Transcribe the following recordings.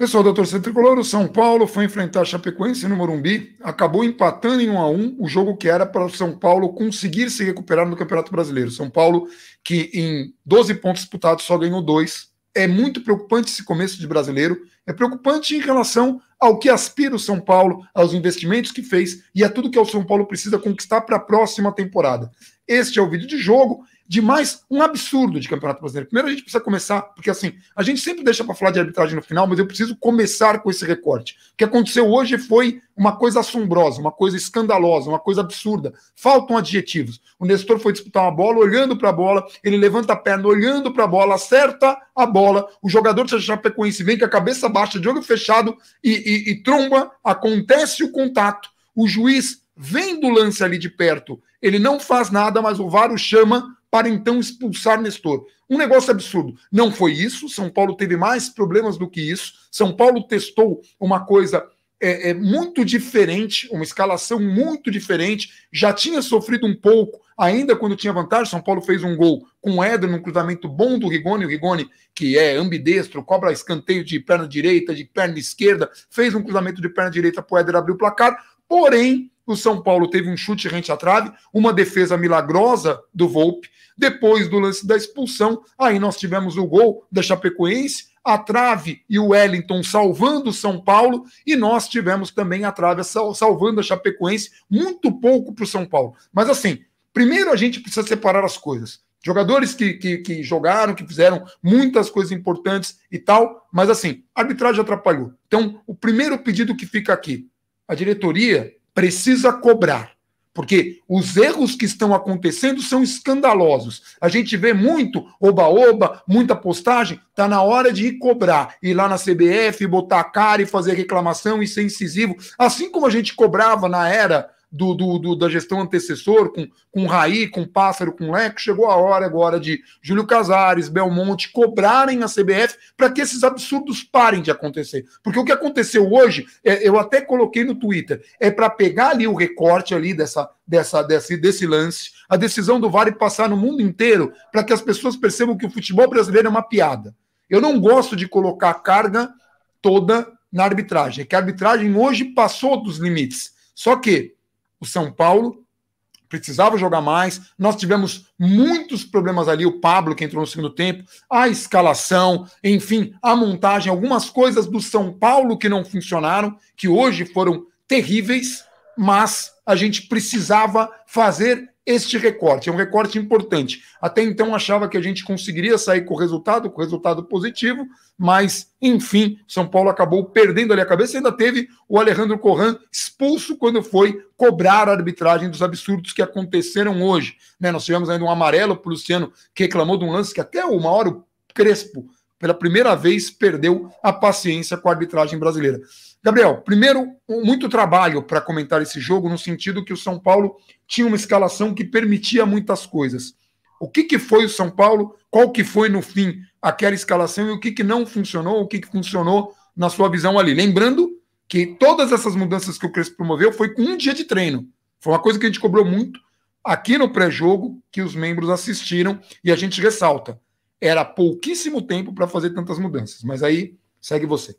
Pessoal da torcida tricolor, o São Paulo foi enfrentar a Chapecoense no Morumbi, acabou empatando em 1 a 1 o jogo que era para o São Paulo conseguir se recuperar no Campeonato Brasileiro. São Paulo, que em 12 pontos disputados só ganhou dois. É muito preocupante esse começo de brasileiro, é preocupante em relação ao que aspira o São Paulo, aos investimentos que fez e a tudo que o São Paulo precisa conquistar para a próxima temporada. Este é o vídeo de jogo de mais um absurdo de Campeonato Brasileiro. Primeiro a gente precisa começar, porque assim, a gente sempre deixa para falar de arbitragem no final, mas eu preciso começar com esse recorte. O que aconteceu hoje foi uma coisa assombrosa, uma coisa escandalosa, uma coisa absurda. Faltam adjetivos. O Nestor foi disputar uma bola, olhando para a bola, ele levanta a perna, olhando para a bola, acerta a bola, o jogador de Chapecoense vem com a cabeça baixa, de olho fechado e, e, e tromba, acontece o contato, o juiz vendo o lance ali de perto, ele não faz nada, mas o VAR o chama para então expulsar Nestor. Um negócio absurdo. Não foi isso. São Paulo teve mais problemas do que isso. São Paulo testou uma coisa é, é, muito diferente, uma escalação muito diferente. Já tinha sofrido um pouco, ainda quando tinha vantagem. São Paulo fez um gol com o Éder, num cruzamento bom do Rigoni. O Rigoni, que é ambidestro, cobra escanteio de perna direita, de perna esquerda, fez um cruzamento de perna direita para o Éder abrir o placar. Porém, o São Paulo teve um chute rente à trave, uma defesa milagrosa do Volpe. Depois do lance da expulsão, aí nós tivemos o gol da Chapecoense, a trave e o Wellington salvando o São Paulo, e nós tivemos também a trave salvando a Chapecoense, muito pouco para o São Paulo. Mas assim, primeiro a gente precisa separar as coisas. Jogadores que, que, que, jogaram, que fizeram muitas coisas importantes e tal, mas assim, a arbitragem atrapalhou. Então, o primeiro pedido que fica aqui, a diretoria precisa cobrar, porque os erros que estão acontecendo são escandalosos. A gente vê muito oba-oba, muita postagem, tá na hora de ir cobrar, ir lá na CBF, botar a cara e fazer reclamação e ser incisivo, assim como a gente cobrava na era do, do, do, da gestão antecessor, com, com Raí, com Pássaro, com Leco, chegou a hora agora de Júlio Casares, Belmonte cobrarem a CBF para que esses absurdos parem de acontecer. Porque o que aconteceu hoje, é, eu até coloquei no Twitter, é para pegar ali o recorte ali dessa, dessa, desse, desse lance, a decisão do VAR e passar no mundo inteiro para que as pessoas percebam que o futebol brasileiro é uma piada. Eu não gosto de colocar a carga toda na arbitragem, é que a arbitragem hoje passou dos limites. Só que o São Paulo precisava jogar mais. Nós tivemos muitos problemas ali. O Pablo, que entrou no segundo tempo, a escalação, enfim, a montagem, algumas coisas do São Paulo que não funcionaram, que hoje foram terríveis, mas a gente precisava fazer este recorte. É um recorte importante. Até então achava que a gente conseguiria sair com o resultado, com o resultado positivo, mas, enfim, São Paulo acabou perdendo ali a cabeça. Ainda teve o Alejandro Corran expulso quando foi cobrar a arbitragem dos absurdos que aconteceram hoje. Né? Nós tivemos ainda um amarelo para o Luciano, que reclamou de um lance que até uma hora o Crespo, pela primeira vez, perdeu a paciência com a arbitragem brasileira. Gabriel, primeiro, muito trabalho para comentar esse jogo, no sentido que o São Paulo tinha uma escalação que permitia muitas coisas. O que, que foi o São Paulo? Qual que foi, no fim, aquela escalação e o que, que não funcionou, o que, que funcionou na sua visão ali? Lembrando que todas essas mudanças que o Crespo promoveu foi com um dia de treino. Foi uma coisa que a gente cobrou muito aqui no pré-jogo, que os membros assistiram, e a gente ressalta. Era pouquíssimo tempo para fazer tantas mudanças. Mas aí, segue você.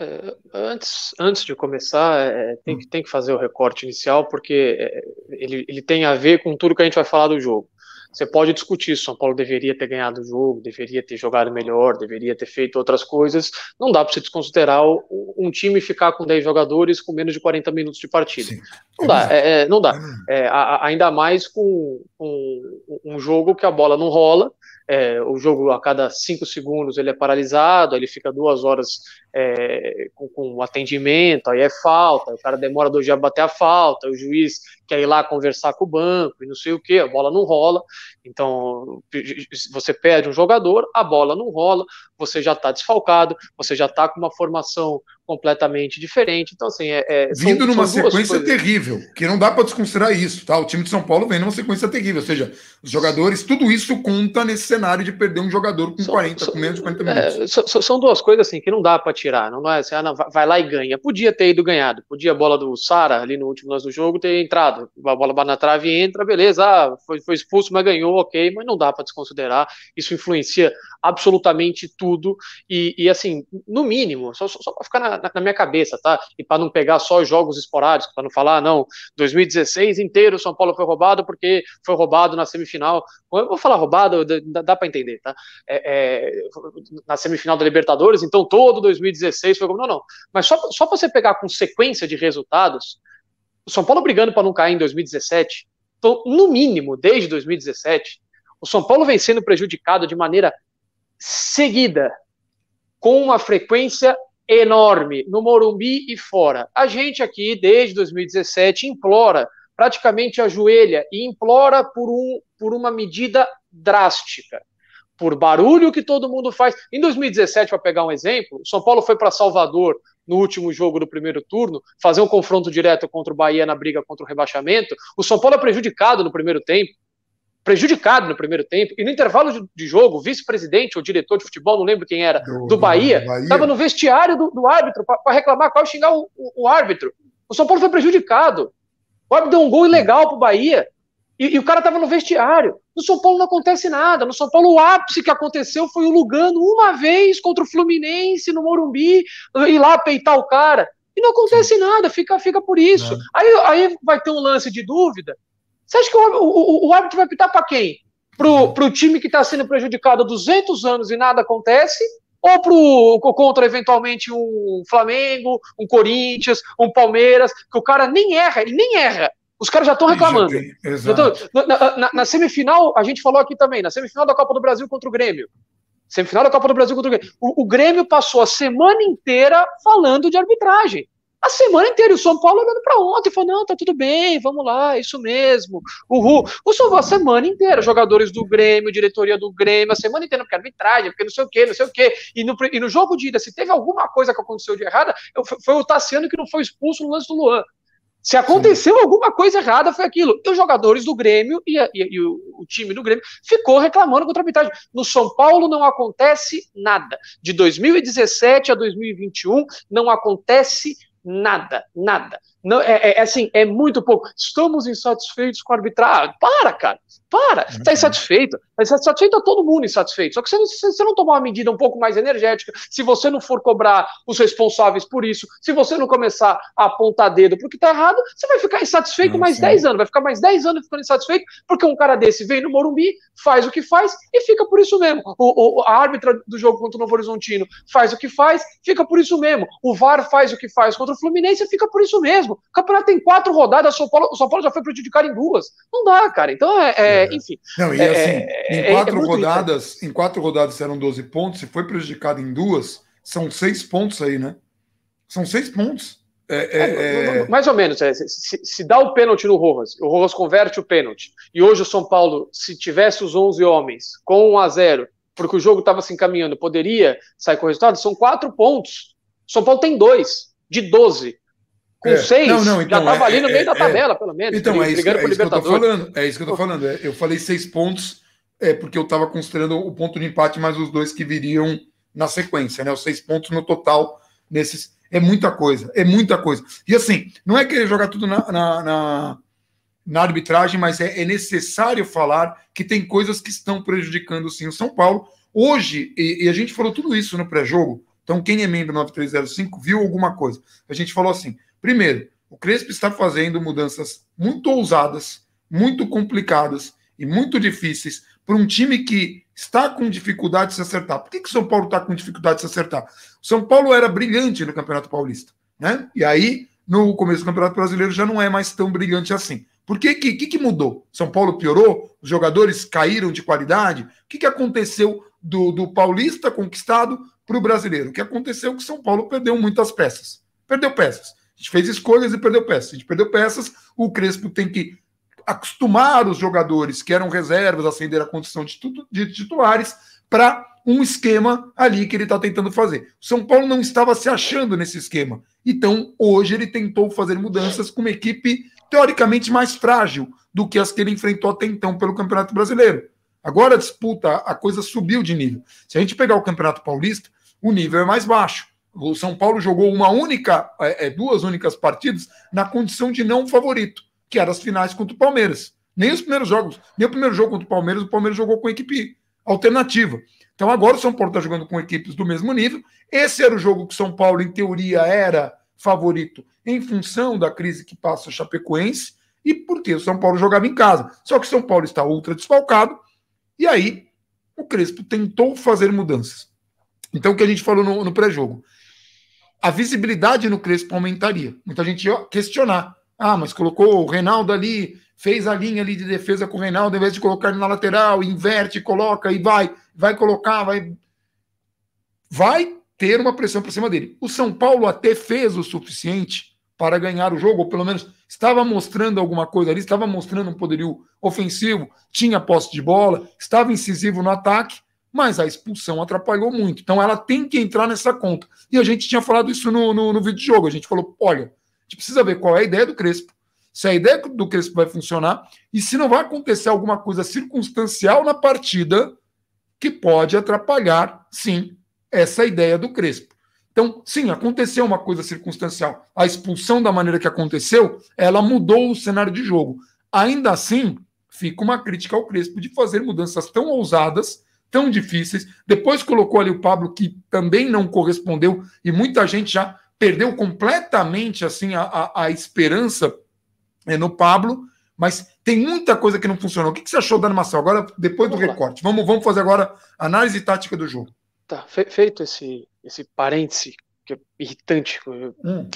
Eh, antes, antes de começar, é, tem, que, hum. tem que fazer o recorte inicial, porque ele, ele tem a ver com tudo que a gente vai falar do jogo. Você pode discutir se o São Paulo deveria ter ganhado o jogo, deveria ter jogado melhor, deveria ter feito outras coisas. Não dá para você desconsiderar o, um time ficar com 10 jogadores com menos de 40 minutos de partida. Não dá, é, é, não dá. Hum. É, a, ainda mais com, com um jogo que a bola não rola, é, o jogo a cada cinco segundos ele é paralisado, ele fica duas horas é, com, com, atendimento, aí é falta, o cara demora dois dias a bater a falta, o juiz quer ir lá conversar com o banco e não sei o que, a bola não rola. Então, você perde um jogador, a bola não rola, você já está desfalcado, você já está com uma formação completamente diferente. Então, assim, é. é Vindo são, numa são sequência coisas. terrível, que não dá para desconsiderar isso, tá? O time de São Paulo vem numa sequência terrível, ou seja, os jogadores, tudo isso conta nesse cenário de perder um jogador com são, 40, são, com menos de 40 minutos. É, são duas coisas, assim, que não dá para tirar, não é assim, ah, não, vai lá e ganha. Podia ter ido ganhado, podia a bola do Sara ali no último lance do jogo ter entrado errado, a bola bate na trave e entra, beleza, ah, foi, foi expulso, mas ganhou, ok, mas não dá para desconsiderar, isso influencia absolutamente tudo, e, e assim, no mínimo, só, só, para ficar na, na, minha cabeça, tá? E para não pegar só jogos esporádicos, para não falar, ah, não, 2016 inteiro São Paulo foi roubado porque foi roubado na semifinal, eu vou falar roubado, dá, dá para entender, tá? É, é, na semifinal da Libertadores, então todo 2016 foi roubado. não, não, mas só, só para você pegar com sequência de resultados, o São Paulo brigando para não cair em 2017. Então, no mínimo, desde 2017, o São Paulo vem sendo prejudicado de maneira seguida, com uma frequência enorme, no Morumbi e fora. A gente aqui, desde 2017, implora, praticamente ajoelha e implora por, um, por uma medida drástica. Por barulho que todo mundo faz. Em 2017, para pegar um exemplo, o São Paulo foi para Salvador no último jogo do primeiro turno, fazer um confronto direto contra o Bahia na briga contra o rebaixamento, o São Paulo é prejudicado no primeiro tempo. Prejudicado no primeiro tempo. E no intervalo de jogo, o vice-presidente ou diretor de futebol, não lembro quem era, do, do Bahia, estava no vestiário do, do árbitro para reclamar qual xingar o, o, o, árbitro. O São Paulo foi prejudicado. O árbitro deu um gol ilegal para o Bahia. E, e o cara estava no vestiário. No São Paulo não acontece nada. No São Paulo, o ápice que aconteceu foi o Lugano uma vez contra o Fluminense no Morumbi ir lá peitar o cara. E não acontece nada, fica, fica por isso. Aí, aí vai ter um lance de dúvida. Você acha que o, o, o árbitro vai pitar para quem? Pro, pro time que está sendo prejudicado há 200 anos e nada acontece? Ou pro, contra, eventualmente, um Flamengo, um Corinthians, um Palmeiras, que o cara nem erra, ele nem erra. Os caras já estão reclamando. Já na, na, na, semifinal, a gente falou aqui também, na semifinal da Copa do Brasil contra o Grêmio. Semifinal da Copa do Brasil contra o Grêmio. O, o Grêmio passou a semana inteira falando de arbitragem. A semana inteira, o São Paulo olhando para ontem, falou: não, tá tudo bem, vamos lá, é isso mesmo. Uhul. O São Paulo, a semana inteira, jogadores do Grêmio, diretoria do Grêmio, a semana inteira, porque é arbitragem, porque não sei o quê, não sei o quê. E no, e no jogo de ida, se teve alguma coisa que aconteceu de errada, foi, foi o Tassiano que não foi expulso no lance do Luan. Se aconteceu Sim. alguma coisa errada, foi aquilo. E os jogadores do Grêmio e, a, e, e o, o, time do Grêmio ficou reclamando contra a arbitragem. No São Paulo não acontece nada. De 2017 a 2021 não acontece nada, nada. Não, é, é, é, assim, é muito pouco. Estamos insatisfeitos com a arbitragem. Ah, para, cara. Para. Está uhum. insatisfeito. Está insatisfeito a todo mundo insatisfeito. Só que se você, você não tomar uma medida um pouco mais energética, se você não for cobrar os responsáveis por isso, se você não começar a apontar dedo que está errado, você vai ficar insatisfeito mais sim. 10 anos. Vai ficar mais 10 anos ficando insatisfeito porque um cara desse vem no Morumbi, faz o que faz e fica por isso mesmo. O, o, a árbitra do jogo contra o Novo Horizontino faz o que faz, fica por isso mesmo. O VAR faz o que faz contra o Fluminense, fica por isso mesmo o campeonato tem quatro rodadas, o São Paulo, o São Paulo já foi prejudicado em duas. Não dá, cara. Então, é, é, é. enfim. Não, e é, assim, é, em quatro rodadas, em quatro rodadas eram 12 pontos, se foi prejudicado em duas, são seis pontos aí, né? São seis pontos. É, é, é... Mais ou menos. Se, se, dá o pênalti no Rojas, o Rojas converte o pênalti, e hoje o São Paulo, se tivesse os 11 homens com 1 a 0 porque o jogo estava se encaminhando, poderia sair com o resultado, são quatro pontos. São Paulo tem dois, de 12. É. com é. seis, não, não, então, já estava é, ali no é, meio da é, tabela, pelo menos. Então, é isso, que, é isso que eu estou falando. É isso que eu tô falando. eu falei seis pontos, é porque eu estava considerando o ponto de empate mais os dois que viriam na sequência, né? Os seis pontos no total nesses. É muita coisa, é muita coisa. E assim, não é querer jogar tudo na, na, na, na arbitragem, mas é, é, necessário falar que tem coisas que estão prejudicando sim o São Paulo. Hoje, e, e a gente falou tudo isso no pré-jogo, então quem é membro 9305 viu alguma coisa. A gente falou assim: Primeiro, o Crespo está fazendo mudanças muito ousadas, muito complicadas e muito difíceis para um time que está com dificuldade de se acertar. Por que, que o São Paulo está com dificuldade de se acertar? O São Paulo era brilhante no Campeonato Paulista, né? E aí, no começo do Campeonato Brasileiro, já não é mais tão brilhante assim. Por que que, que mudou? São Paulo piorou? Os jogadores caíram de qualidade? O que, que aconteceu do, do paulista conquistado para o brasileiro? O que aconteceu é que São Paulo perdeu muitas peças. Perdeu peças gente fez escolhas e perdeu peças. A gente perdeu peças, o Crespo tem que acostumar os jogadores que eram reservas a ascender a condição de titulares para um esquema ali que ele está tentando fazer. O São Paulo não estava se achando nesse esquema. Então, hoje ele tentou fazer mudanças com uma equipe teoricamente mais frágil do que as que ele enfrentou até então pelo Campeonato Brasileiro. Agora a disputa, a coisa subiu de nível. Se a gente pegar o Campeonato Paulista, o nível é mais baixo. O São Paulo jogou uma única, é, é, duas únicas partidas na condição de não favorito, que eram as finais contra o Palmeiras. Nem os primeiros jogos, nem o primeiro jogo contra o Palmeiras, o Palmeiras jogou com equipe alternativa. Então agora o São Paulo está jogando com equipes do mesmo nível. Esse era o jogo que o São Paulo, em teoria, era favorito em função da crise que passa o Chapecoense e porque o São Paulo jogava em casa. Só que o São Paulo está ultra desfalcado e aí o Crespo tentou fazer mudanças. Então o que a gente falou no, no pré-jogo a visibilidade no Crespo aumentaria. Muita gente ia questionar. Ah, mas colocou o Reinaldo ali, fez a linha ali de defesa com o Reinaldo, em vez de colocar ele na lateral, inverte, coloca e vai, vai colocar, vai. Vai ter uma pressão para cima dele. O São Paulo até fez o suficiente para ganhar o jogo, ou pelo menos estava mostrando alguma coisa ali, estava mostrando um poderio ofensivo, tinha posse de bola, estava incisivo no ataque, mas a expulsão atrapalhou muito. Então ela tem que entrar nessa conta. E a gente tinha falado isso no, no, no vídeo jogo. A gente falou: olha, a gente precisa ver qual é a ideia do Crespo, se a ideia do Crespo vai funcionar e se não vai acontecer alguma coisa circunstancial na partida que pode atrapalhar, sim, essa ideia do Crespo. Então, sim, aconteceu uma coisa circunstancial. A expulsão, da maneira que aconteceu, ela mudou o cenário de jogo. Ainda assim, fica uma crítica ao Crespo de fazer mudanças tão ousadas tão difíceis. Depois colocou ali o Pablo, que também não correspondeu, e muita gente já perdeu completamente assim a, a, a esperança é, no Pablo, mas tem muita coisa que não funcionou. O que, que você achou da animação? Agora, depois vamos do recorte, vamos, vamos fazer agora a análise tática do jogo. Tá, feito esse, esse parêntese que é irritante, hum.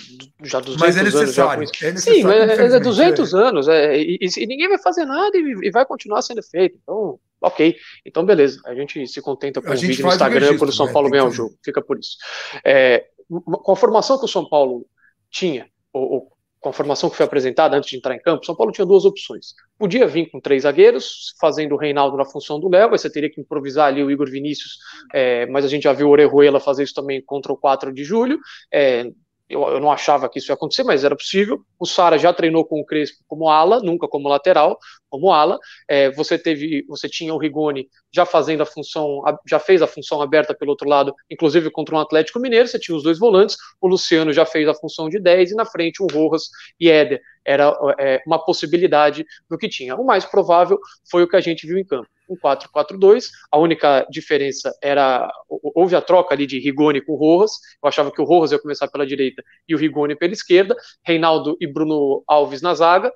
já 200 mas é necessário, anos. Já é necessário Sim, mas é, 200 é. anos, é, e, e, ninguém vai fazer nada e, e vai continuar sendo feito. Então, Ok, então beleza. A gente se contenta com o um vídeo no Instagram registro, quando o São né? Paulo ganhar o jogo. Fica por isso. É, com a formação que o São Paulo tinha, ou, ou com a formação que foi apresentada antes de entrar em campo, o São Paulo tinha duas opções. Podia vir com três zagueiros, fazendo o Reinaldo na função do Léo, aí você teria que improvisar ali o Igor Vinícius, é, mas a gente já viu o Orejuela fazer isso também contra o 4 de julho. É, eu, eu, não achava que isso ia acontecer, mas era possível. O Sara já treinou com o Crespo como ala, nunca como lateral como ala. É, você teve, você tinha o Rigoni já fazendo a função, já fez a função aberta pelo outro lado, inclusive contra o um Atlético Mineiro, você tinha os dois volantes, o Luciano já fez a função de 10 e na frente o Rojas e Éder. Era é, uma possibilidade do que tinha. O mais provável foi o que a gente viu em campo. Um 4-4-2, a única diferença era. Houve a troca ali de Rigoni com o Rojas. Eu achava que o Rojas ia começar pela direita e o Rigoni pela esquerda. Reinaldo e Bruno Alves na zaga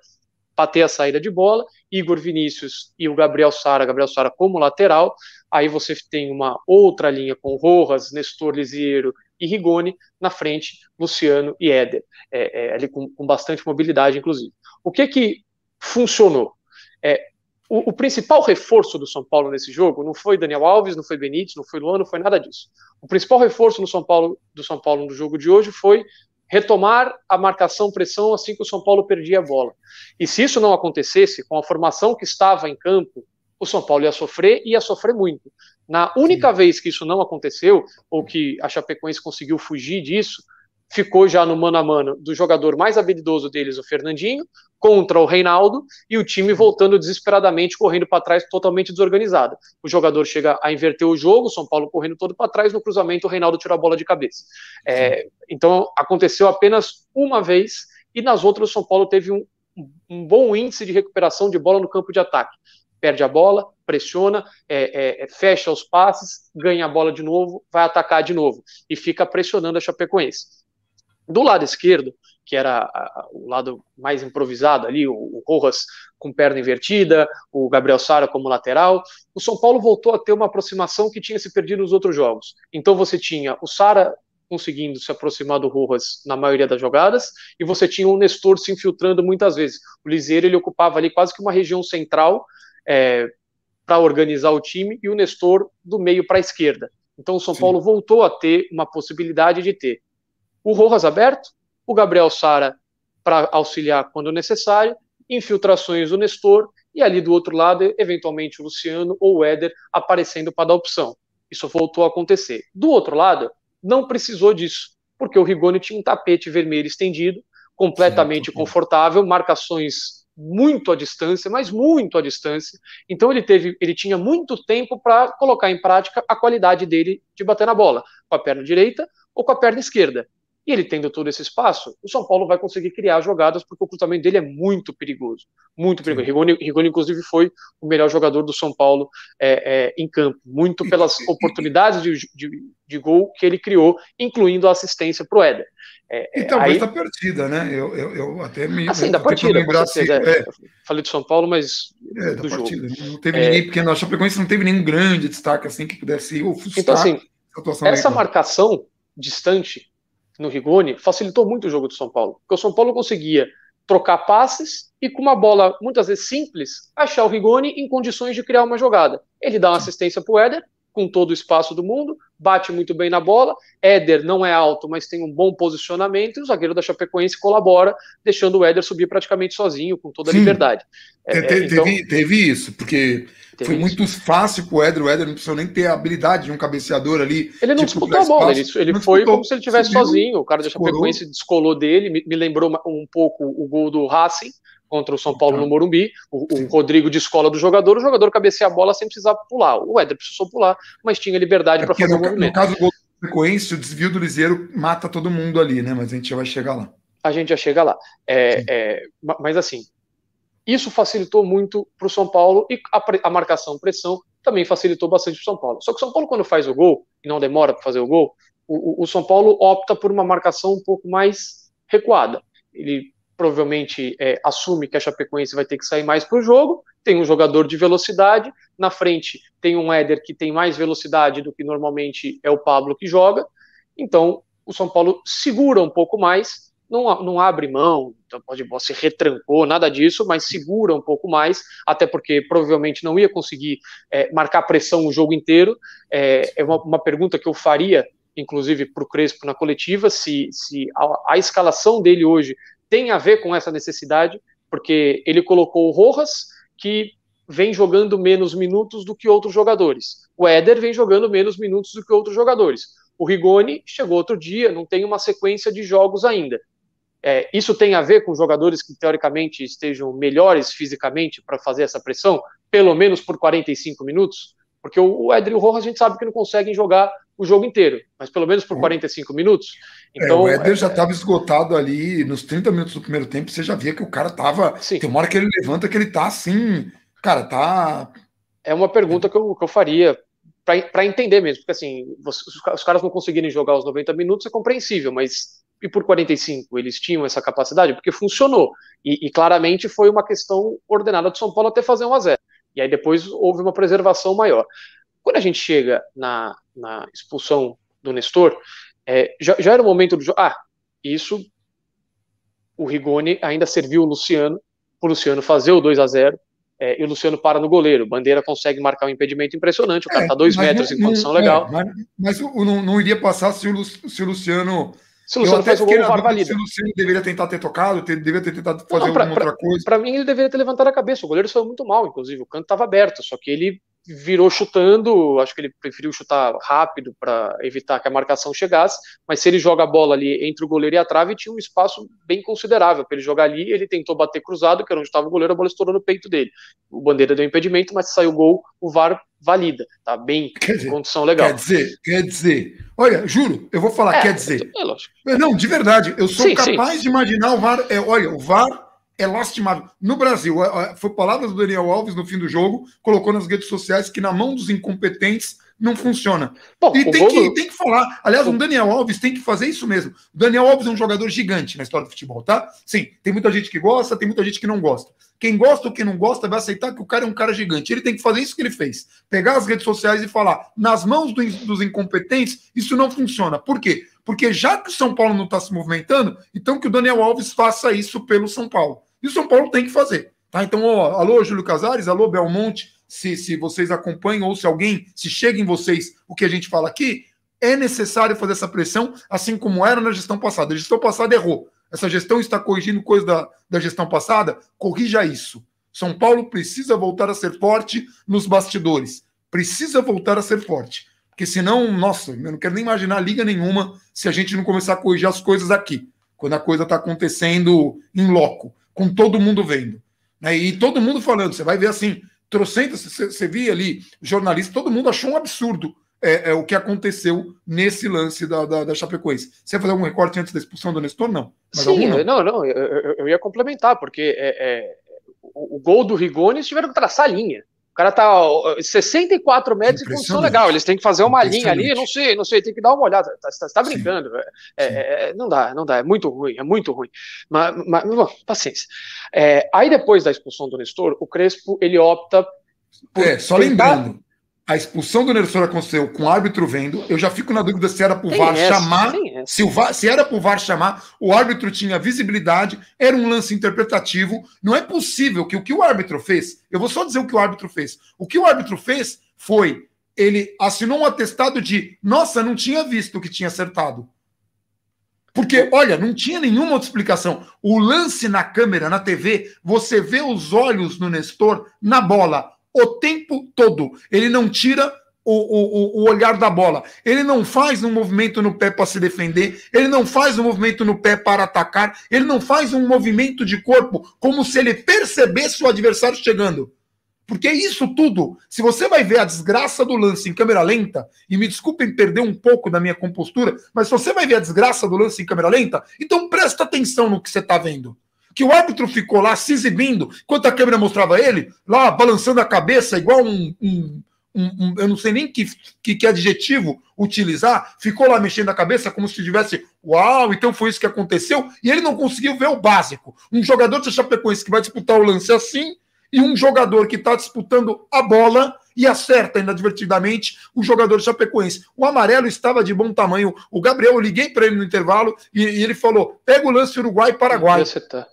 ter a saída de bola, Igor Vinícius e o Gabriel Sara, Gabriel Sara como lateral. Aí você tem uma outra linha com Rojas, Nestor Liziero e Rigoni, na frente Luciano e Éder, é, é, ali com, com, bastante mobilidade, inclusive. O que que funcionou? É, o, o, principal reforço do São Paulo nesse jogo não foi Daniel Alves, não foi Benítez, não foi Luano não foi nada disso. O principal reforço no São Paulo, do São Paulo no jogo de hoje foi retomar a marcação-pressão assim que o São Paulo perdia a bola. E se isso não acontecesse, com a formação que estava em campo, o São Paulo ia sofrer e ia sofrer muito. Na única Sim. vez que isso não aconteceu, ou que a Chapecoense conseguiu fugir disso, ficou já no mano a mano do jogador mais habilidoso deles, o Fernandinho, contra o Reinaldo, e o time voltando desesperadamente, correndo para trás, totalmente desorganizado. O jogador chega a inverter o jogo, São Paulo correndo todo para trás, no cruzamento o Reinaldo tira a bola de cabeça. É, então aconteceu apenas uma vez, e nas outras o São Paulo teve um, um bom índice de recuperação de bola no campo de ataque. Perde a bola, pressiona, é, é, é fecha os passes, ganha a bola de novo, vai atacar de novo e fica pressionando a Chapecoense. Do lado esquerdo, que era o lado mais improvisado ali, o, Rojas com perna invertida, o Gabriel Sara como lateral, o São Paulo voltou a ter uma aproximação que tinha se perdido nos outros jogos. Então você tinha o Sara conseguindo se aproximar do Rojas na maioria das jogadas, e você tinha o Nestor se infiltrando muitas vezes. O Liseiro ele ocupava ali quase que uma região central é, para organizar o time, e o Nestor do meio para a esquerda. Então o São Sim. Paulo voltou a ter uma possibilidade de ter o Rojas aberto, o Gabriel Sara para auxiliar quando necessário, infiltrações do Nestor e ali do outro lado, eventualmente o Luciano ou o Éder aparecendo para dar opção. Isso voltou a acontecer. Do outro lado, não precisou disso, porque o Rigoni tinha um tapete vermelho estendido, completamente confortável, marcações muito à distância, mas muito à distância. Então ele teve, ele tinha muito tempo para colocar em prática a qualidade dele de bater na bola, com a perna direita ou com a perna esquerda. E ele tendo todo esse espaço, o São Paulo vai conseguir criar jogadas, porque o cruzamento dele é muito perigoso. Muito perigoso. Rigoni, Rigoni, inclusive, foi o melhor jogador do São Paulo é, é, em campo, muito pelas oportunidades de, de, de, gol que ele criou, incluindo a assistência para o Éder. É, e talvez está perdida, né? Eu, eu, eu, até me. Assim, da tá partida, lembrar é. É, Falei do São Paulo, mas. É, tá do jogo. Partida. Né? Não teve ninguém pequeno. A Chapecoense não teve nenhum grande destaque assim que pudesse então, ofuscar então, assim, essa marcação distante no Rigoni facilitou muito o jogo do São Paulo. Porque o São Paulo conseguia trocar passes e com uma bola muitas vezes simples, achar o Rigoni em condições de criar uma jogada. Ele dá uma assistência para o Éder com todo o espaço do mundo, bate muito bem na bola. Éder não é alto, mas tem um bom posicionamento, e o zagueiro da Chapecoense colabora, deixando o Éder subir praticamente sozinho, com toda a Sim. liberdade. É, é, te, então... teve, teve, isso, porque teve foi isso. muito fácil o Éder, o Éder não precisou nem ter a habilidade de um cabeceador ali. Ele não disputou a bola, ele, ele foi disputou, como se ele estivesse sozinho. O cara da Chapecoense descolou dele, me, me lembrou um pouco o gol do Racing, contra o São então. Paulo no Morumbi, o, o Rodrigo de escola do jogador, o jogador cabeceia a bola sem precisar pular. O Éder precisou pular, mas tinha liberdade é para fazer no, o movimento. No caso do gol de frequência, o desvio do Liseiro mata todo mundo ali, né? Mas a gente já vai chegar lá. A gente já chega lá. É, é, mas assim, isso facilitou muito para o São Paulo e a, a marcação, pressão também facilitou bastante para o São Paulo. Só que o São Paulo, quando faz o gol, e não demora para fazer o gol, o, o São Paulo opta por uma marcação um pouco mais recuada. Ele provavelmente é, assume que a Chapecoense vai ter que sair mais para o jogo. Tem um jogador de velocidade, na frente tem um Éder que tem mais velocidade do que normalmente é o Pablo que joga. Então o São Paulo segura um pouco mais, não, não abre mão, então pode ser retrancou, nada disso, mas segura um pouco mais, até porque provavelmente não ia conseguir é, marcar pressão o jogo inteiro. É, é uma, uma pergunta que eu faria inclusive para o Crespo na coletiva, se, se a, a, escalação dele hoje tem a ver com essa necessidade, porque ele colocou o Rojas, que vem jogando menos minutos do que outros jogadores. O Éder vem jogando menos minutos do que outros jogadores. O Rigoni chegou outro dia, não tem uma sequência de jogos ainda. É, isso tem a ver com jogadores que teoricamente estejam melhores fisicamente para fazer essa pressão, pelo menos por 45 minutos? Porque o Éder e o Rojas a gente sabe que não conseguem jogar o jogo inteiro, mas pelo menos por 45 é. minutos. É, então, é, o Éder é, já estava esgotado ali nos 30 minutos do primeiro tempo, você já via que o cara estava. Tem uma hora que ele levanta que ele está assim. Cara, tá. É uma pergunta que eu, que eu faria para entender mesmo, porque assim, os, os caras não conseguirem jogar os 90 minutos é compreensível, mas e por 45 eles tinham essa capacidade? Porque funcionou. E, e claramente foi uma questão ordenada do São Paulo até fazer um a zero. E aí depois houve uma preservação maior. Quando a gente chega na, na expulsão do Nestor, é, já, já, era o momento do jogo. Ah, isso. O Rigoni ainda serviu o Luciano, para o Luciano fazer o 2 a 0 é, e o Luciano para no goleiro. Bandeira consegue marcar um impedimento impressionante, o cara está é, tá dois metros em condição legal. É, mas, mas não, não, iria passar se o, se o Luciano. Se o Luciano fez o gol, o VAR valida. Se o Luciano deveria tentar ter tocado, ter, deveria ter tentado fazer não, pra, outra pra, coisa. Para mim, ele deveria ter levantado a cabeça. O goleiro saiu muito mal, inclusive. O canto estava aberto, só que ele virou chutando, acho que ele preferiu chutar rápido para evitar que a marcação chegasse, mas se ele joga a bola ali entre o goleiro e a trave, tinha um espaço bem considerável para ele jogar ali, ele tentou bater cruzado, que era onde estava o goleiro, a bola estourou no peito dele. O Bandeira deu impedimento, mas saiu o gol, o VAR valida, tá bem quer dizer, condição legal. Quer dizer, quer dizer, olha, juro, eu vou falar, é, quer dizer. É lógico. Não, de verdade, eu sou sim, capaz sim. de imaginar o VAR, é, olha, o VAR é lastimável. No Brasil, foi palavras do Daniel Alves no fim do jogo, colocou nas redes sociais que na mão dos incompetentes não funciona. Bom, e tem, que, tem que falar. Aliás, o um Daniel Alves tem que fazer isso mesmo. O Daniel Alves é um jogador gigante na história do futebol, tá? Sim, tem muita gente que gosta, tem muita gente que não gosta. Quem gosta ou quem não gosta vai aceitar que o cara é um cara gigante. Ele tem que fazer isso que ele fez: pegar as redes sociais e falar, nas mãos do, dos incompetentes, isso não funciona. Por quê? Porque já que o São Paulo não está se movimentando, então que o Daniel Alves faça isso pelo São Paulo. E o São Paulo tem que fazer. Tá? Então, ó, alô, Júlio Casares, alô, Belmonte, se, se vocês acompanham ou se alguém, se chega em vocês o que a gente fala aqui, é necessário fazer essa pressão, assim como era na gestão passada. A gestão passada errou. Essa gestão está corrigindo coisa da, da gestão passada, corrija isso. São Paulo precisa voltar a ser forte nos bastidores. Precisa voltar a ser forte. Porque senão, nossa, eu não quero nem imaginar liga nenhuma se a gente não começar a corrigir as coisas aqui, quando a coisa está acontecendo em loco com todo mundo vendo. Né? E todo mundo falando, você vai ver assim, trocentas, você via ali, jornalista, todo mundo achou um absurdo é, é, o que aconteceu nesse lance da, da, da Chapecoense. Você ia fazer algum recorte antes da expulsão do Nestor? Não. Mas Sim, não, não, não eu, eu, ia complementar, porque é, é, o, o, gol do Rigoni tiveram que traçar a linha cara tá 64 metros em condição legal. Eles têm que fazer uma linha ali, não sei, não sei, tem que dar uma olhada. Está tá, tá, tá brincando. É, é, Sim. É, Sim. É, não dá, não dá, é muito ruim, é muito ruim. Mas, mas bom, paciência. É, aí depois da expulsão do Nestor, o Crespo ele opta por. É, só tentar... lembrando a expulsão do Nerissor aconteceu com o árbitro vendo. Eu já fico na dúvida se era pro tem VAR essa, chamar. Se, o VAR, se era pro VAR chamar, o árbitro tinha visibilidade, era um lance interpretativo. Não é possível que o que o árbitro fez. Eu vou só dizer o que o árbitro fez. O que o árbitro fez foi. Ele assinou um atestado de nossa, não tinha visto o que tinha acertado. Porque, olha, não tinha nenhuma outra explicação. O lance na câmera, na TV, você vê os olhos do Nestor na bola o tempo todo. Ele não tira o, o, o, olhar da bola. Ele não faz um movimento no pé para se defender, ele não faz um movimento no pé para atacar, ele não faz um movimento de corpo como se ele percebesse o adversário chegando. Porque é isso tudo, se você vai ver a desgraça do lance em câmera lenta, e me desculpem perder um pouco da minha compostura, mas se você vai ver a desgraça do lance em câmera lenta, então presta atenção no que você está vendo que o árbitro ficou lá se exibindo, enquanto a câmera mostrava ele, lá balançando a cabeça, igual um. um, um, um eu não sei nem que, que, que, adjetivo utilizar, ficou lá mexendo a cabeça como se tivesse, uau, então foi isso que aconteceu, e ele não conseguiu ver o básico. Um jogador de Chapecoense que vai disputar o lance assim, e um jogador que está disputando a bola e acerta inadvertidamente o jogador chapecoense. O amarelo estava de bom tamanho. O Gabriel, eu liguei para ele no intervalo e, e ele falou: pega o lance Uruguai-Paraguai. Tá.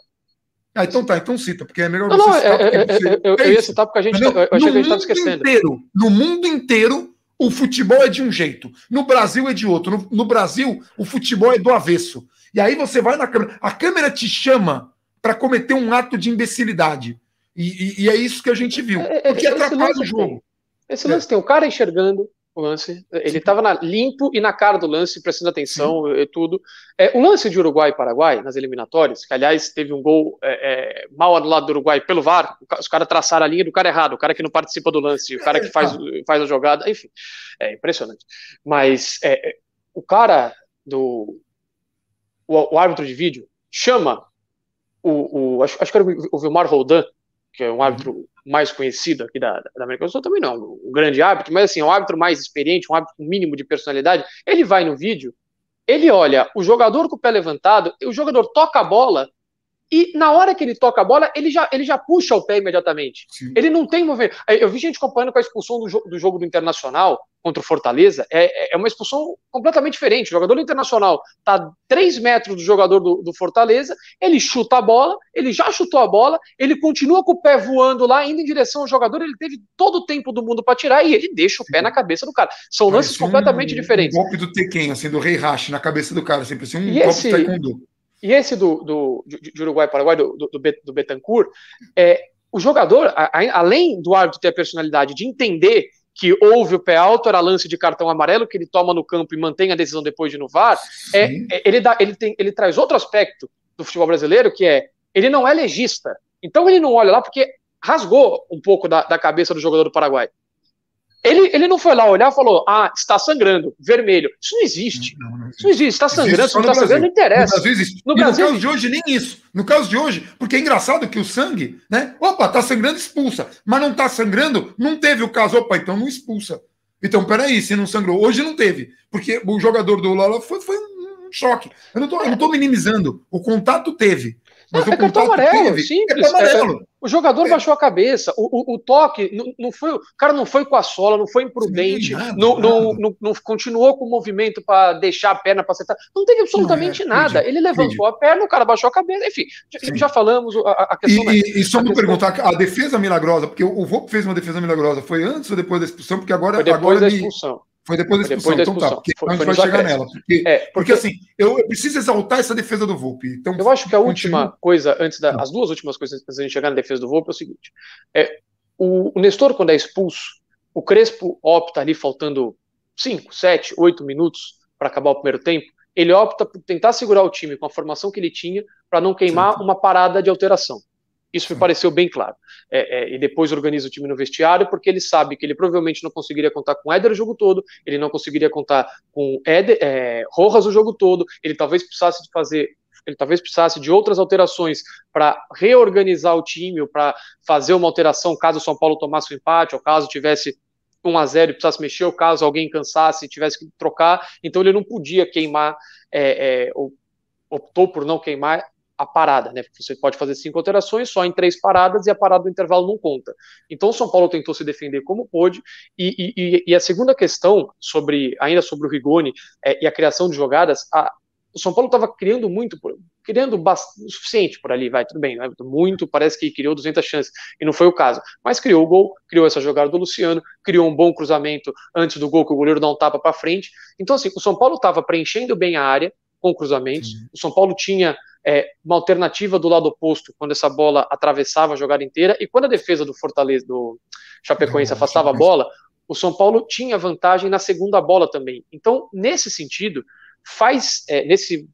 Ah, então tá, então cita, porque é melhor não, você citar. É, é você... É, é eu, eu, ia citar porque a gente, tá- eu achei no que a gente estava esquecendo. Inteiro, no mundo inteiro, o futebol é de um jeito. No Brasil é de outro. No, no Brasil, o futebol é do avesso. E aí você vai na câmera. A câmera te chama para cometer um ato de imbecilidade. E, e, e, é isso que a gente viu. É, porque atrapalha o jogo. Esse lance tem o cara enxergando, o lance. Ele estava limpo e na cara do lance, prestando atenção e tudo. É, o lance de Uruguai e Paraguai nas eliminatórias, que aliás teve um gol é, é, mal anulado do Uruguai pelo VAR, os caras traçaram a linha do cara errado, o cara que não participa do lance, o cara que faz, faz a jogada, enfim, é impressionante. Mas é, é, o cara do. O, o, árbitro de vídeo chama o. o acho, acho que era o Vilmar Roldan, que é um uhum. árbitro mais conhecido aqui da, da América do Sul, também não um grande árbitro, mas assim, um árbitro mais experiente, um árbitro mínimo de personalidade, ele vai no vídeo, ele olha o jogador com o pé levantado, o jogador toca a bola, e na hora que ele toca a bola, ele já, ele já puxa o pé imediatamente. Sim. Ele não tem movimento. É, eu vi gente comparando com a expulsão do, jo do jogo do Internacional contra o Fortaleza. É, é, é uma expulsão completamente diferente. O jogador do Internacional está 3 metros do jogador do, do, Fortaleza, ele chuta a bola, ele já chutou a bola, ele continua com o pé voando lá, indo em direção ao jogador. Ele teve todo o tempo do mundo para tirar e ele deixa o Sim. pé na cabeça do cara. São Parece lances é completamente um, diferentes. Um golpe do Tekken, assim, do Rei Hash na cabeça do cara, sempre assim, um e golpe esse... taekwondo. E esse do, do de, Uruguai Paraguai, do, do, do Betancourt, é, o jogador, a, a, além do árbitro ter a personalidade de entender que houve o pé alto, era lance de cartão amarelo que ele toma no campo e mantém a decisão depois de no VAR, é, é, ele, dá, ele, tem, ele traz outro aspecto do futebol brasileiro, que é, ele não é legista. Então ele não olha lá porque rasgou um pouco da, da cabeça do jogador do Paraguai. Ele, ele não foi lá olhar e falou, ah, está sangrando, vermelho. Isso não existe. Não, isso existe, está sangrando, se não está sangrando, não interessa. No No, Brasil, no caso existe. de hoje, nem isso. No caso de hoje, porque é engraçado que o sangue, né? Opa, está sangrando, expulsa. Mas não está sangrando, não teve o caso. Opa, então não expulsa. Então, peraí, se não sangrou. Hoje não teve. Porque o jogador do Lola foi, foi um choque. Eu não, estou eu não minimizando. O contato teve. Mas é, cartão amarelo, simples. É cartão é, amarelo. o jogador é. baixou a cabeça. O, o, o toque não, não, foi. O cara não foi com a sola, não foi imprudente, Sim, nada, não, nada. Não, não, continuou com o movimento para deixar a perna para acertar Não teve absolutamente nada. Entendi, Ele levantou entendi. a perna, o cara baixou a cabeça. Enfim, já, falamos a, a questão. E, da, e, e só me questão... perguntar, a defesa milagrosa, porque o Vop fez uma defesa milagrosa, foi antes ou depois da expulsão? Porque agora. Foi depois agora da expulsão. Me foi depois da expulsão. Depois da expulsão. Então, tá, porque foi, a gente vai chegar nela. Porque, é, porque, porque assim, eu, eu, preciso exaltar essa defesa do Volpe. Então, eu acho que a continua... última coisa, antes da, as duas últimas coisas antes da gente chegar na defesa do Volpe é o seguinte: é, o, o Nestor, quando é expulso, o Crespo opta ali faltando 5, 7, 8 minutos para acabar o primeiro tempo. Ele opta por tentar segurar o time com a formação que ele tinha para não queimar Sim. uma parada de alteração. Isso me pareceu bem claro. É, é, e depois organiza o time no vestiário, porque ele sabe que ele provavelmente não conseguiria contar com Éder o jogo todo, ele não conseguiria contar com Éder, é, Rojas o jogo todo, ele talvez precisasse de fazer ele talvez precisasse de outras alterações para reorganizar o time ou para fazer uma alteração caso o São Paulo tomasse o um empate ou caso tivesse 1 a 0 e precisasse mexer ou caso alguém cansasse e tivesse que trocar. Então ele não podia queimar, é, é, optou por não queimar a parada, né? Você pode fazer cinco alterações só em três paradas e a parada do intervalo não conta. Então o São Paulo tentou se defender como pôde. E, e, e a segunda questão sobre ainda sobre o Rigoni é, e a criação de jogadas, a, o São Paulo estava criando muito, criando bastante, o suficiente por ali, vai, tudo bem, né? muito, parece que criou 200 chances, e não foi o caso, mas criou o gol, criou essa jogada do Luciano, criou um bom cruzamento antes do gol, que o goleiro dá um tapa para frente, então assim, o São Paulo estava preenchendo bem a área, com cruzamentos. O São Paulo tinha é, uma alternativa do lado oposto quando essa bola atravessava a jogada inteira e quando a defesa do Fortaleza, do Chapecoense, é, afastava a bola, o São Paulo tinha vantagem na segunda bola também. Então, nesse sentido, faz é, nesse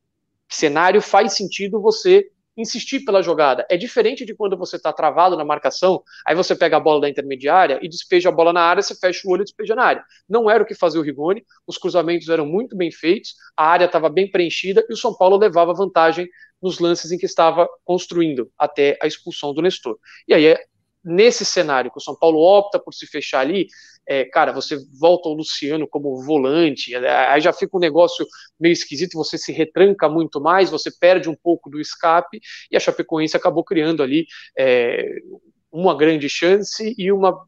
cenário faz sentido você insistir pela jogada. É diferente de quando você está travado na marcação, aí você pega a bola da intermediária e despeja a bola na área, você fecha o olho e despeja na área. Não era o que fazia o Rigoni, os cruzamentos eram muito bem feitos, a área estava bem preenchida e o São Paulo levava vantagem nos lances em que estava construindo até a expulsão do Nestor. E aí é nesse cenário que o São Paulo opta por se fechar ali, é, cara, você volta o Luciano como volante, né? aí já fica um negócio meio esquisito, você se retranca muito mais, você perde um pouco do escape, e a Chapecoense acabou criando ali é, uma grande chance e uma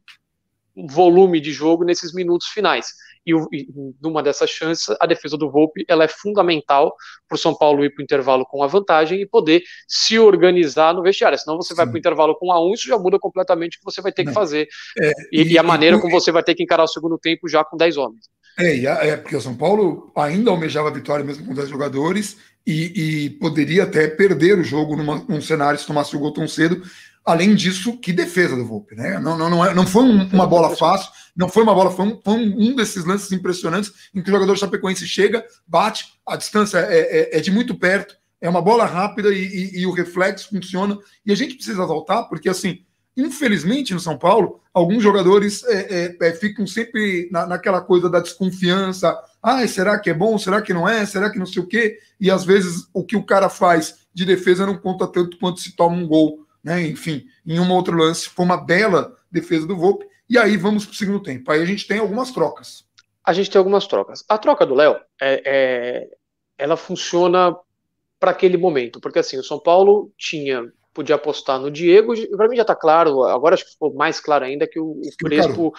volume de jogo nesses minutos finais. E, e numa dessas chances, a defesa do Volpe ela é fundamental para o São Paulo ir para o intervalo com a vantagem e poder se organizar no vestiário. Senão você Sim. vai para o intervalo com a 1, isso já muda completamente o que você vai ter Não. que é. fazer. É, e, e, e, a maneira como você vai ter que encarar o segundo tempo já com 10 homens. É, é porque o São Paulo ainda almejava a vitória mesmo com 10 jogadores e, poderia até perder o jogo numa, num cenário se tomasse o gol tão cedo Além disso, que defesa do Volpe, né? Não, não, não, é, não foi um, uma bola fácil, não foi uma bola, foi um, foi um desses lances impressionantes em que o jogador chapecoense chega, bate, a distância é, é, é de muito perto, é uma bola rápida e, e, e, o reflexo funciona. E a gente precisa voltar, porque assim, infelizmente no São Paulo, alguns jogadores é, é, é ficam sempre na, naquela coisa da desconfiança. Ah, será que é bom? Será que não é? Será que não sei o quê? E às vezes o que o cara faz de defesa não conta tanto quanto se toma um gol né? enfim, em um outro lance, foi uma bela defesa do Volpe. E aí vamos para o segundo tempo. Aí a gente tem algumas trocas. A gente tem algumas trocas. A troca do Léo, é, é, ela funciona para aquele momento, porque assim, o São Paulo tinha podia apostar no Diego, para mim já está claro, agora acho que ficou mais claro ainda que o, o Crespo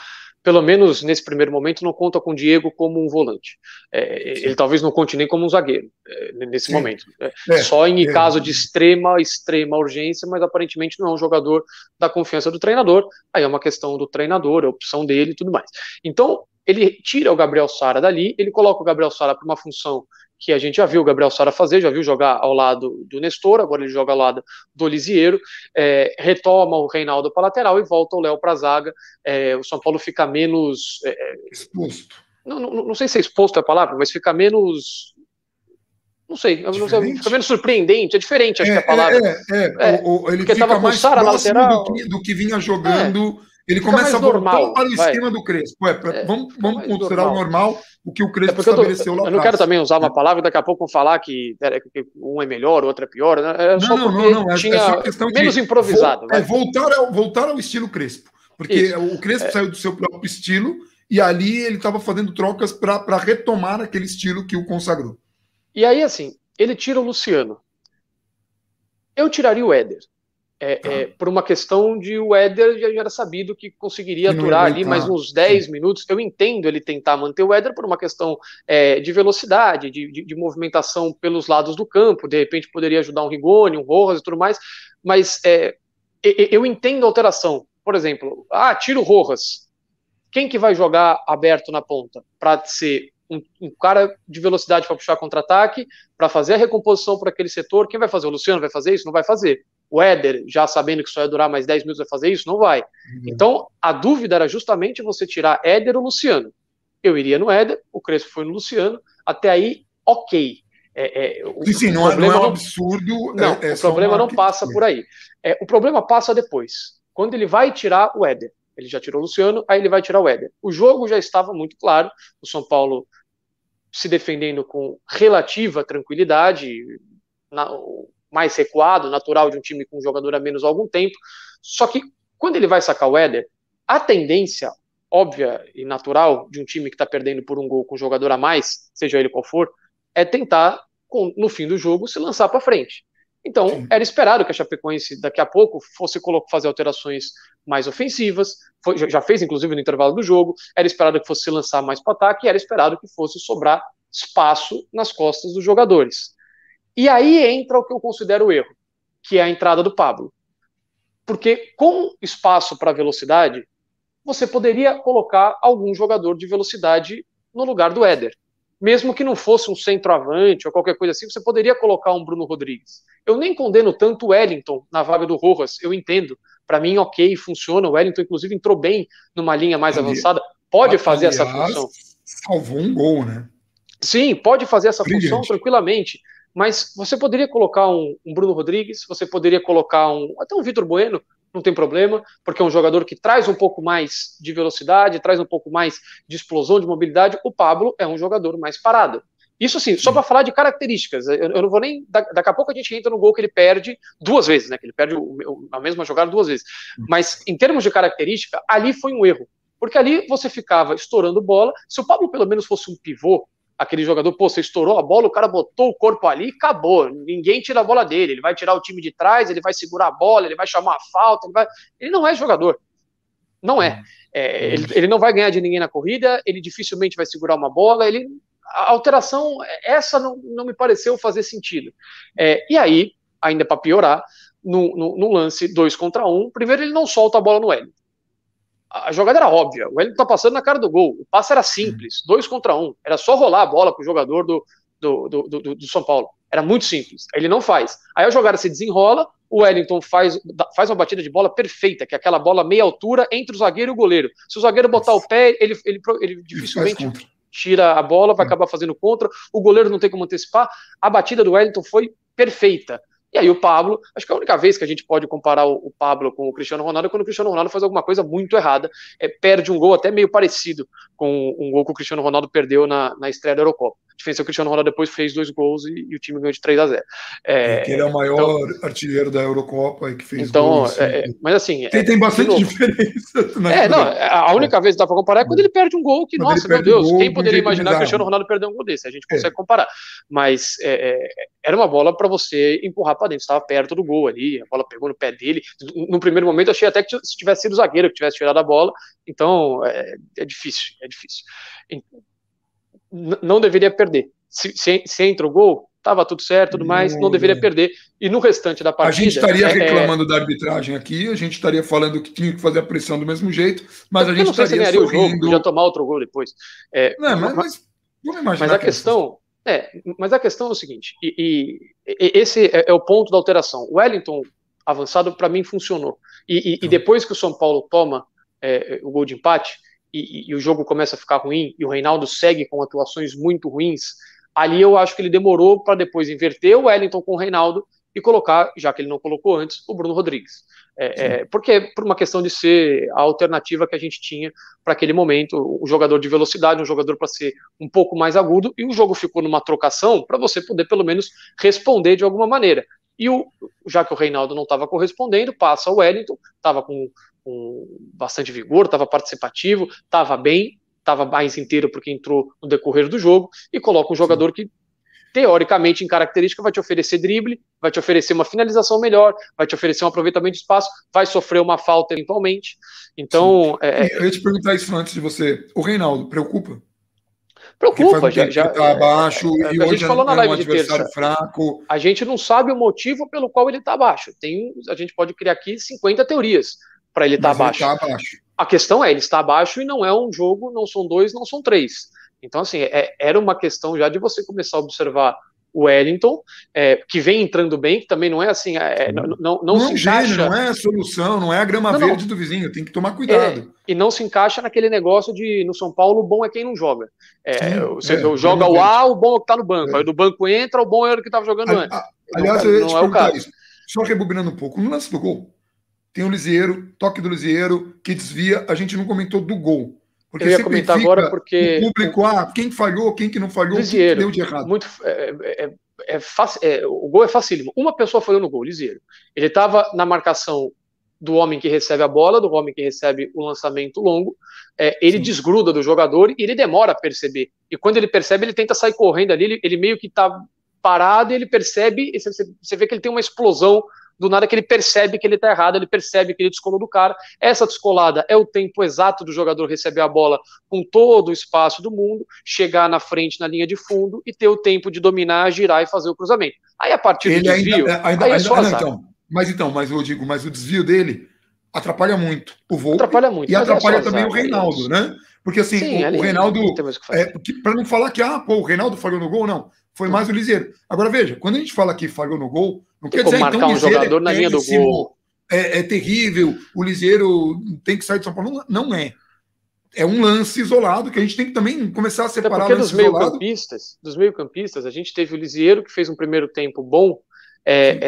pelo menos nesse primeiro momento, não conta com o Diego como um volante. É, ele talvez não conte nem como um zagueiro é, nesse Sim. momento. É, é Só em caso de extrema, extrema urgência, mas aparentemente não é um jogador da confiança do treinador. Aí é uma questão do treinador, é opção dele e tudo mais. Então, ele tira o Gabriel Sara dali, ele coloca o Gabriel Sara para uma função que a gente já viu o Gabriel Sara fazer, já viu jogar ao lado do Nestor, agora ele joga ao lado do Lisieiro, é, retoma o Reinaldo para lateral e volta o Léo para a zaga. É, o São Paulo fica menos. É, é, exposto. Não, não, não, sei se é exposto é a palavra, mas fica menos. Não sei, não sei fica menos surpreendente, é diferente, acho que é a é, palavra. É, é, o, o, ele fica mais do que, do que, vinha jogando ele fica começa a voltar normal, para o esquema vai. do Crespo. É, é, vamos, vamos considerar normal. o normal, o que o é Crespo é estabeleceu eu tô, lá atrás. Eu não quero também usar uma é. palavra daqui a pouco falar que, que um é melhor, o outro é pior. Né? É não, não, não, não, É, é só questão menos de, improvisado. Vo, é voltar ao, voltar ao estilo Crespo. Porque Isso. o Crespo saiu do seu próprio estilo e ali ele estava fazendo trocas para retomar aquele estilo que o consagrou. E aí, assim, ele tira o Luciano. Eu tiraria o Éder. É, tá. é, por uma questão de o Éder já, era sabido que conseguiria que aturar ali mais uns 10 Sim. minutos. Eu entendo ele tentar manter o Éder por uma questão é, de velocidade, de, de, de, movimentação pelos lados do campo. De repente poderia ajudar um Rigoni, um Rojas e tudo mais. Mas é, eu entendo a alteração. Por exemplo, ah, tira o Rojas. Quem que vai jogar aberto na ponta? Para ser um, um, cara de velocidade para puxar contra-ataque, para fazer a recomposição por aquele setor. Quem vai fazer? O Luciano vai fazer isso? Não vai fazer o Éder, já sabendo que só ia durar mais 10 minutos, vai fazer isso? Não vai. Uhum. Então, a dúvida era justamente você tirar Éder ou Luciano. Eu iria no Éder, o Crespo foi no Luciano, até aí, ok. É, é, o, Sim, não, não, é, é um absurdo. É- não, é, o problema não passa por aí. É, o problema passa depois, quando ele vai tirar o Éder. Ele já tirou o Luciano, aí ele vai tirar o Éder. O jogo já estava muito claro, o São Paulo se defendendo com relativa tranquilidade. Na, o mais recuado, natural de um time com um jogador a menos há algum tempo. Só que quando ele vai sacar o Éder, a tendência óbvia e natural de um time que está perdendo por um gol com um jogador a mais, seja ele qual for, é tentar, no fim do jogo, se lançar para frente. Então, Sim. era esperado que a Chapecoense, daqui a pouco, fosse fazer alterações mais ofensivas, foi, já fez, inclusive, no intervalo do jogo, era esperado que fosse lançar mais para ataque, e era esperado que fosse sobrar espaço nas costas dos jogadores. E aí entra o que eu considero o erro, que é a entrada do Pablo. Porque com espaço para velocidade, você poderia colocar algum jogador de velocidade no lugar do Éder. Mesmo que não fosse um centroavante ou qualquer coisa assim, você poderia colocar um Bruno Rodrigues. Eu nem condeno tanto o Wellington na vaga do Rojas, eu entendo. Para mim, ok, funciona. O Wellington, inclusive, entrou bem numa linha mais avançada. Pode fazer essa função. Salvou um gol, né? Sim, pode fazer essa Brilhante. função tranquilamente. Mas você poderia colocar um, um Bruno Rodrigues, você poderia colocar um até um Vitor Bueno, não tem problema, porque é um jogador que traz um pouco mais de velocidade, traz um pouco mais de explosão, de mobilidade. O Pablo é um jogador mais parado. Isso assim, só hum. para falar de características, eu, eu, não vou nem. Daqui a pouco a gente entra no gol que ele perde duas vezes, né? Que ele perde o, a mesma jogada duas vezes. Hum. Mas em termos de característica, ali foi um erro. Porque ali você ficava estourando bola. Se o Pablo pelo menos fosse um pivô, aquele jogador, pô, você estourou a bola, o cara botou o corpo ali e acabou. Ninguém tira a bola dele. Ele vai tirar o time de trás, ele vai segurar a bola, ele vai chamar a falta, ele vai. Ele não é jogador. Não é. é, é, é. ele, ele, não vai ganhar de ninguém na corrida, ele dificilmente vai segurar uma bola, ele. A alteração, essa não, não me pareceu fazer sentido. É, e aí, ainda para piorar, no, no, no, lance dois contra um, primeiro ele não solta a bola no Wellington a jogada era óbvia, o Wellington tá passando na cara do gol, o passe era simples, dois contra um, era só rolar a bola pro jogador do, do, do, do, do São Paulo, era muito simples, ele não faz. Aí a jogada se desenrola, o Wellington faz, faz uma batida de bola perfeita, que é aquela bola meia altura entre o zagueiro e o goleiro. Se o zagueiro botar o pé, ele, ele, ele dificilmente tira a bola, vai acabar fazendo contra, o goleiro não tem como antecipar, a batida do Wellington foi perfeita. E aí o Pablo, acho que é a única vez que a gente pode comparar o, Pablo com o Cristiano Ronaldo é quando o Cristiano Ronaldo faz alguma coisa muito errada, é, perde um gol até meio parecido com um gol que o Cristiano Ronaldo perdeu na, na estreia da Eurocopa. A diferença é que o Cristiano Ronaldo depois fez dois gols e, e o time ganhou de 3 a 0 é, ele é o maior então, artilheiro da Eurocopa e que fez então, gols. É, é mas assim... Tem, é, tem bastante diferença. Né? É, não, a é. única vez que dá para comparar é quando ele perde um gol que, quando nossa, meu Deus, um quem poderia imaginar que o Cristiano Ronaldo perdeu um gol desse? A gente consegue comparar. Mas era uma bola para você empurrar para dentro, estava perto do gol ali, a bola pegou no pé dele. No primeiro momento, achei até que se tivesse sido o zagueiro que tivesse tirado a bola, então é, é difícil, é difícil. Não deveria perder. Se, se, se entra o gol, estava tudo certo, tudo mais, não deveria hum. perder. E no restante da partida. A gente estaria é, é, reclamando é... da arbitragem aqui, a gente estaria falando que tinha que fazer a pressão do mesmo jeito, mas a gente não sei estaria se sorrindo. O jogo, podia tomar outro gol depois. É, não, é, mas, mas, vamos imaginar. Mas a que questão. É, mas a questão é o seguinte, e, e esse é, é, o ponto da alteração. O Wellington avançado, para mim, funcionou. E, e, e, então. depois que o São Paulo toma o gol de empate, e, e, o jogo começa a ficar ruim e o Reinaldo segue com atuações muito ruins, ali eu acho que ele demorou para depois inverter o Wellington com o Reinaldo e colocar, já que ele não colocou antes, o Bruno Rodrigues. É, é, porque por uma questão de ser a alternativa que a gente tinha para aquele momento, um jogador de velocidade, um jogador para ser um pouco mais agudo, e o jogo ficou numa trocação para você poder pelo menos responder de alguma maneira. E o, já que o Reinaldo não estava correspondendo, passa o Wellington, estava com, com bastante vigor, estava participativo, estava bem, estava mais inteiro porque entrou no decorrer do jogo, e coloca um jogador que teoricamente, em característica, vai te oferecer drible, vai te oferecer uma finalização melhor, vai te oferecer um aproveitamento de espaço, vai sofrer uma falta eventualmente. Então. É, é... Eu ia te perguntar isso antes de você. O Reinaldo, preocupa? Preocupa, já, já tá abaixo é, e é, a gente falou na é live um de terça. fraco. A gente não sabe o motivo pelo qual ele está abaixo. Tem, a gente pode criar aqui 50 teorias para ele tá estar abaixo. Tá abaixo. A questão é, ele está abaixo e não é um jogo, não são dois, não são três. Então, assim, é, era uma questão já de você começar a observar Wellington, é, que vem entrando bem, que também não é assim, é, não, não, não, não se encaixa. não é a solução, não é a grama não, verde do vizinho, tem que tomar cuidado. É, e não se encaixa naquele negócio de no São Paulo o bom é quem não joga. É, você é, joga o A, o bom é o que está no banco. É. Aí do banco entra, o bom é o que estava jogando a, antes. A, aliás, é, eu ia te é o caso. Isso. Só rebobinando um pouco, no lance do gol, tem o Lisieiro, toque do Lisieiro, que desvia, a gente não comentou do gol. Porque eu ia comentar agora porque. O público, ah, quem falhou, quem que não falhou, Lisieiro, deu de errado. Muito, é, é, é, é, o gol é facílimo. Uma pessoa falhou no gol, Lisieiro. Ele estava na marcação do homem que recebe a bola, do homem que recebe o lançamento longo. É, ele Sim. desgruda do jogador e ele demora a perceber. E quando ele percebe, ele tenta sair correndo ali, ele, ele meio que está parado e ele percebe, e você, você vê que ele tem uma explosão do nada que ele percebe que ele está errado, ele percebe que ele descolou do cara. Essa descolada é o tempo exato do jogador receber a bola com todo o espaço do mundo, chegar na frente na linha de fundo e ter o tempo de dominar, girar e fazer o cruzamento. Aí a partir do desvio, ainda, é, ainda, aí é só ainda, então, Mas então, mas eu digo, mas o desvio dele atrapalha muito o voo. Atrapalha muito. E é atrapalha é também azar, o Reinaldo, é né? Porque assim, Sim, o, o Reinaldo. É, para não falar que, ah, pô, o Reinaldo falhou no gol, não. Foi hum. mais o Liseiro. Agora veja, quando a gente fala que falhou no gol, não quer dizer, marcar então, um Liseiro é jogador é na linha do gol. É, é, terrível, o Liseiro tem que sair de São Paulo. Não, não é. É um lance isolado que a gente tem que também começar a separar porque dos meio-campistas, dos meio-campistas, a gente teve o Liseiro que fez um primeiro tempo bom, é,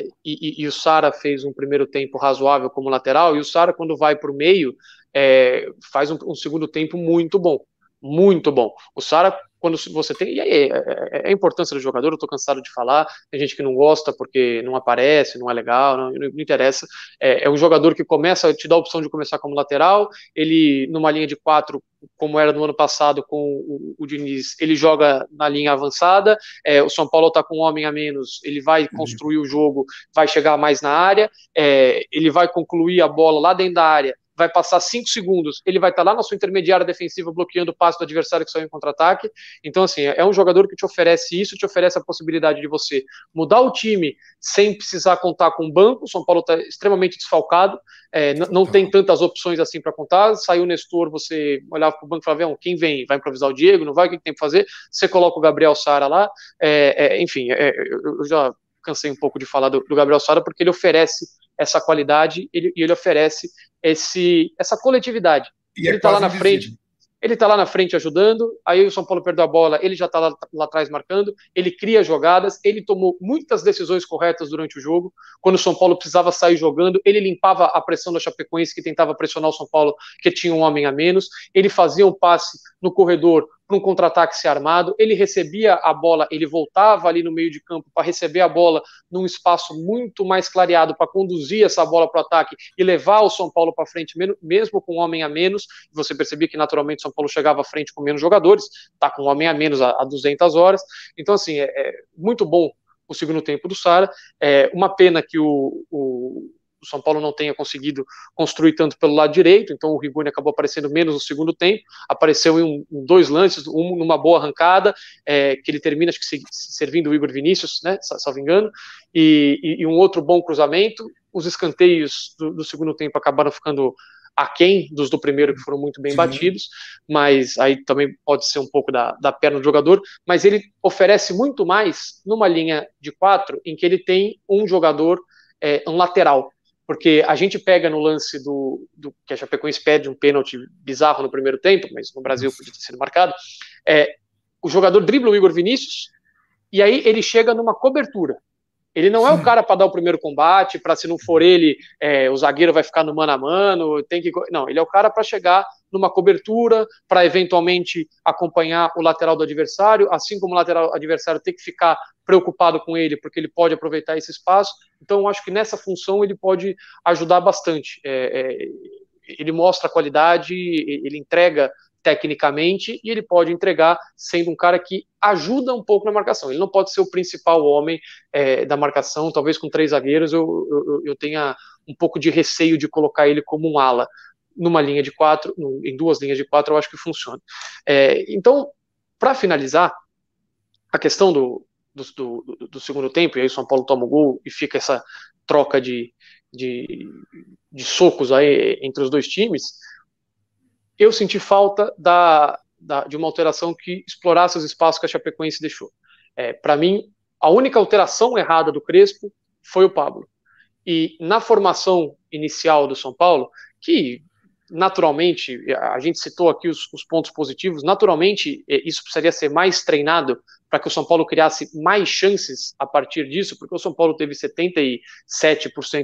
é, e, e, o Sara fez um primeiro tempo razoável como lateral, e o Sara, quando vai para o meio, é, faz um, um, segundo tempo muito bom. Muito bom. O Sara quando você tem. E aí, é, é, é, a importância do jogador, eu estou cansado de falar, tem gente que não gosta porque não aparece, não é legal, não, não interessa. É, é, um jogador que começa, te dá a opção de começar como lateral, ele, numa linha de quatro, como era no ano passado com o, o Diniz, ele joga na linha avançada, é, o São Paulo está com um homem a menos, ele vai uhum. construir o jogo, vai chegar mais na área, é, ele vai concluir a bola lá dentro da área, vai passar cinco segundos, ele vai estar tá lá na sua intermediária defensiva bloqueando o passe do adversário que saiu em contra-ataque. Então, assim, é um jogador que te oferece isso, te oferece a possibilidade de você mudar o time sem precisar contar com o banco. O São Paulo está extremamente desfalcado, é, não tá. tem tantas opções assim para contar. Saiu o Nestor, você olhava para o banco e falava: quem vem? Vai improvisar o Diego? Não vai? O que tem que fazer? Você coloca o Gabriel Sara lá. É, é, enfim, é, eu já cansei um pouco de falar do, do Gabriel Sara porque ele oferece essa qualidade ele, e ele oferece esse, essa coletividade. E é ele está lá na invisível. frente, ele está lá na frente ajudando, aí o São Paulo perdeu a bola, ele já está lá, lá, atrás marcando, ele cria jogadas, ele tomou muitas decisões corretas durante o jogo. Quando o São Paulo precisava sair jogando, ele limpava a pressão da Chapecoense, que tentava pressionar o São Paulo, que tinha um homem a menos. Ele fazia um passe no corredor num contra-ataque se armado, ele recebia a bola, ele voltava ali no meio de campo para receber a bola num espaço muito mais clareado para conduzir essa bola para o ataque e levar o São Paulo para frente, mesmo com um homem a menos. Você percebia que naturalmente o São Paulo chegava à frente com menos jogadores, tá com um homem a menos a, a 200 horas. Então, assim, é, é muito bom o segundo tempo do Sara. É uma pena que o, o o São Paulo não tenha conseguido construir tanto pelo lado direito, então o Rigoni acabou aparecendo menos no segundo tempo, apareceu em, um, em dois lances, um numa boa arrancada, é, que ele termina, acho que servindo o Igor Vinícius, né, salvo engano, e, e, e um outro bom cruzamento, os escanteios do, do segundo tempo acabaram ficando aquém dos do primeiro, que foram muito bem Sim. batidos, mas aí também pode ser um pouco da, da perna do jogador, mas ele oferece muito mais numa linha de quatro, em que ele tem um jogador, é, um lateral, porque a gente pega no lance do, do que a Chapecoense pede um pênalti bizarro no primeiro tempo, mas no Brasil podia ter sido marcado. É, o jogador dribla o Igor Vinícius e aí ele chega numa cobertura. Ele não é o cara para dar o primeiro combate, para se não for ele, é, o zagueiro vai ficar no mano a mano, tem que. Não, ele é o cara para chegar numa cobertura para eventualmente acompanhar o lateral do adversário, assim como o lateral adversário tem que ficar preocupado com ele, porque ele pode aproveitar esse espaço. Então, eu acho que nessa função ele pode ajudar bastante. É, é, ele mostra qualidade, ele entrega tecnicamente e ele pode entregar sendo um cara que ajuda um pouco na marcação. Ele não pode ser o principal homem é, da marcação, talvez com três zagueiros eu, eu, eu, tenha um pouco de receio de colocar ele como um ala, numa linha de quatro, em duas linhas de quatro, eu acho que funciona. É, então, para finalizar, a questão do, do, do, do, segundo tempo, e aí o São Paulo toma o gol e fica essa troca de, de, de socos aí entre os dois times, eu senti falta da, da, de uma alteração que explorasse os espaços que a Chapecoense deixou. É, para mim, a única alteração errada do Crespo foi o Pablo. E na formação inicial do São Paulo, que naturalmente, a gente citou aqui os, os pontos positivos, naturalmente eh, isso precisaria ser mais treinado para que o São Paulo criasse mais chances a partir disso, porque o São Paulo teve 77%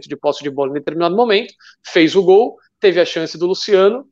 de posse de bola em determinado momento, fez o gol, teve a chance do Luciano